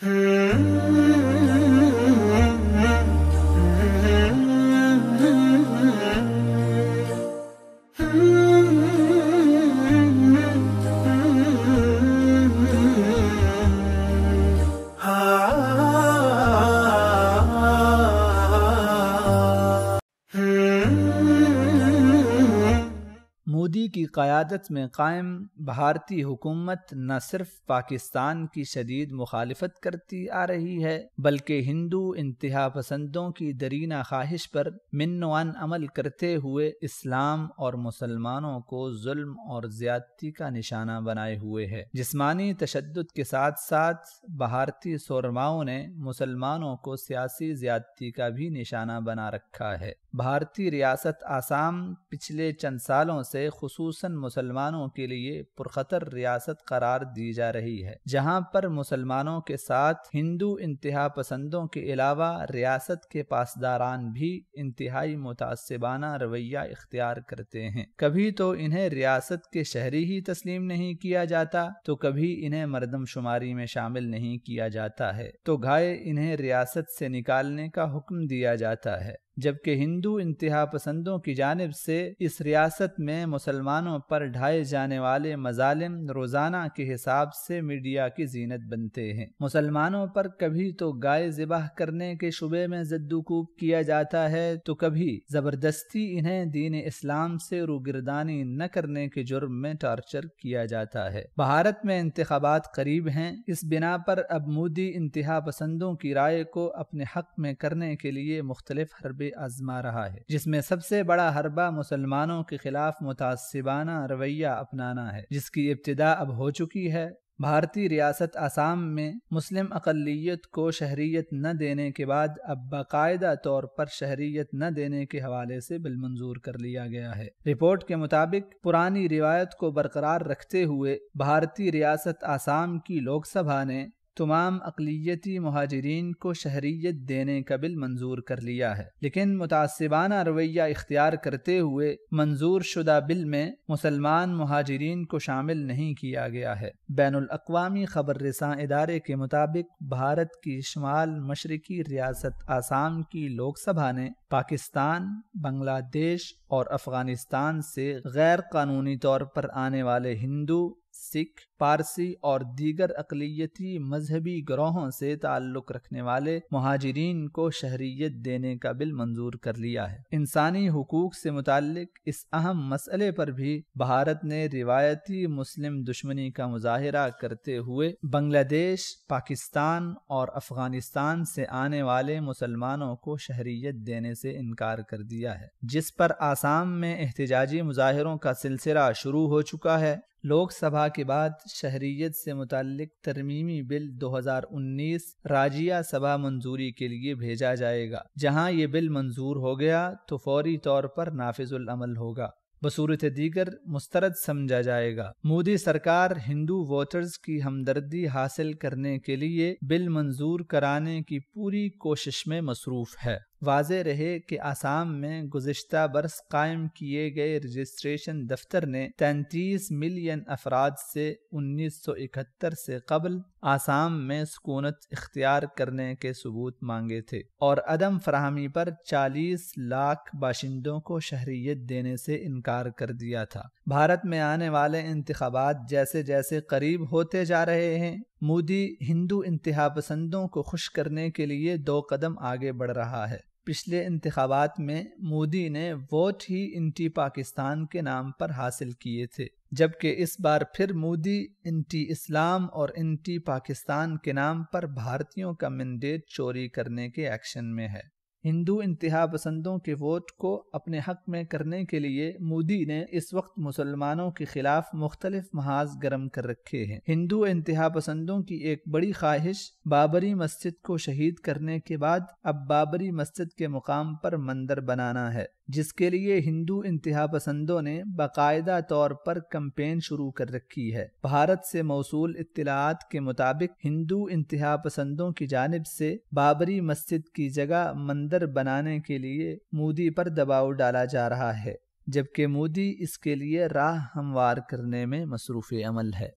Hmm. قیادت میں قائم بھارتی حکومت نہ صرف پاکستان کی شدید مخالفت کرتی آ رہی ہے بلکہ ہندو انتہا پسندوں کی درینہ خواہش پر منوان عمل کرتے ہوئے اسلام اور مسلمانوں کو ظلم اور زیادتی کا نشانہ بنائے ہوئے ہے جسمانی تشدد کے ساتھ ساتھ بھارتی سورماؤں نے مسلمانوں کو سیاسی زیادتی کا بھی نشانہ بنا رکھا ہے بھارتی ریاست آسام پچھلے چند سالوں سے خصوص خصوصاً مسلمانوں کے لیے پرخطر ریاست قرار دی جا رہی ہے جہاں پر مسلمانوں کے ساتھ ہندو انتہا پسندوں کے علاوہ ریاست کے پاسداران بھی انتہائی متعصبانہ رویہ اختیار کرتے ہیں کبھی تو انہیں ریاست کے شہری ہی تسلیم نہیں کیا جاتا تو کبھی انہیں مردم شماری میں شامل نہیں کیا جاتا ہے تو گائے انہیں ریاست سے نکالنے کا حکم دیا جاتا ہے جبکہ ہندو انتہا پسندوں کی جانب سے اس ریاست میں مسلمانوں پر ڈھائے جانے والے مظالم روزانہ کے حساب سے میڈیا کی زینت بنتے ہیں مسلمانوں پر کبھی تو گائے ذبح کرنے کے شبے میں زدوکوب کیا جاتا ہے تو کبھی زبردستی انہیں دین اسلام سے روگردانی نہ کرنے کے جرم میں ٹارچر کیا جاتا ہے بھارت میں انتخابات قریب ہیں اس بنا پر اب مودی انتہا پسندوں کی رائے کو اپنے حق میں کرنے کے لیے مختلف حربے آزما رہا ہے جس میں سب سے بڑا حربہ مسلمانوں کے خلاف متاثبانہ رویہ اپنانا ہے جس کی ابتدا اب ہو چکی ہے بھارتی ریاست آسام میں مسلم اقلیت کو شہریت نہ دینے کے بعد اب باقاعدہ طور پر شہریت نہ دینے کے حوالے سے بالمنظور کر لیا گیا ہے رپورٹ کے مطابق پرانی روایت کو برقرار رکھتے ہوئے بھارتی ریاست آسام کی لوک سبھا نے تمام اقلیتی مہاجرین کو شہریت دینے کا بل منظور کر لیا ہے لیکن متعصبانہ رویہ اختیار کرتے ہوئے منظور شدہ بل میں مسلمان مہاجرین کو شامل نہیں کیا گیا ہے بین الاقوامی خبر رساں ادارے کے مطابق بھارت کی شمال مشرقی ریاست آسام کی لوک سبھا نے پاکستان بنگلہ دیش اور افغانستان سے غیر قانونی طور پر آنے والے ہندو سکھ پارسی اور دیگر اقلیتی مذہبی گروہوں سے تعلق رکھنے والے مہاجرین کو شہریت دینے کا بل منظور کر لیا ہے انسانی حقوق سے متعلق اس اہم مسئلے پر بھی بھارت نے روایتی مسلم دشمنی کا مظاہرہ کرتے ہوئے بنگلہ دیش پاکستان اور افغانستان سے آنے والے مسلمانوں کو شہریت دینے سے انکار کر دیا ہے جس پر آسام میں احتجاجی مظاہروں کا سلسلہ شروع ہو چکا ہے لوک سبھا کے بعد شہریت سے متعلق ترمیمی بل دو ہزار انیس راجیہ سبھا منظوری کے لیے بھیجا جائے گا جہاں یہ بل منظور ہو گیا تو فوری طور پر نافذ العمل ہوگا بصورت دیگر مسترد سمجھا جائے گا مودی سرکار ہندو ووٹرز کی ہمدردی حاصل کرنے کے لیے بل منظور کرانے کی پوری کوشش میں مصروف ہے واضح رہے کہ آسام میں گزشتہ برس قائم کیے گئے رجسٹریشن دفتر نے تینتیس ملین افراد سے انیس سو اکہتر سے قبل آسام میں سکونت اختیار کرنے کے ثبوت مانگے تھے اور عدم فراہمی پر چالیس لاکھ باشندوں کو شہریت دینے سے انکار کر دیا تھا بھارت میں آنے والے انتخابات جیسے جیسے قریب ہوتے جا رہے ہیں مودی ہندو انتہا پسندوں کو خوش کرنے کے لیے دو قدم آگے بڑھ رہا ہے پچھلے انتخابات میں مودی نے ووٹ ہی انٹی پاکستان کے نام پر حاصل کیے تھے جبکہ اس بار پھر مودی انٹی اسلام اور انٹی پاکستان کے نام پر بھارتیوں کا مینڈیٹ چوری کرنے کے ایکشن میں ہے ہندو انتہا پسندوں کے ووٹ کو اپنے حق میں کرنے کے لیے مودی نے اس وقت مسلمانوں کے خلاف مختلف محاذ گرم کر رکھے ہیں ہندو انتہا پسندوں کی ایک بڑی خواہش بابری مسجد کو شہید کرنے کے بعد اب بابری مسجد کے مقام پر مندر بنانا ہے جس کے لیے ہندو انتہا پسندوں نے باقاعدہ طور پر کمپین شروع کر رکھی ہے بھارت سے موصول اطلاعات کے مطابق ہندو انتہا پسندوں کی جانب سے بابری مسجد کی جگہ مندر بنانے کے لیے مودی پر دباؤ ڈالا جا رہا ہے جبکہ مودی اس کے لیے راہ ہموار کرنے میں مصروف عمل ہے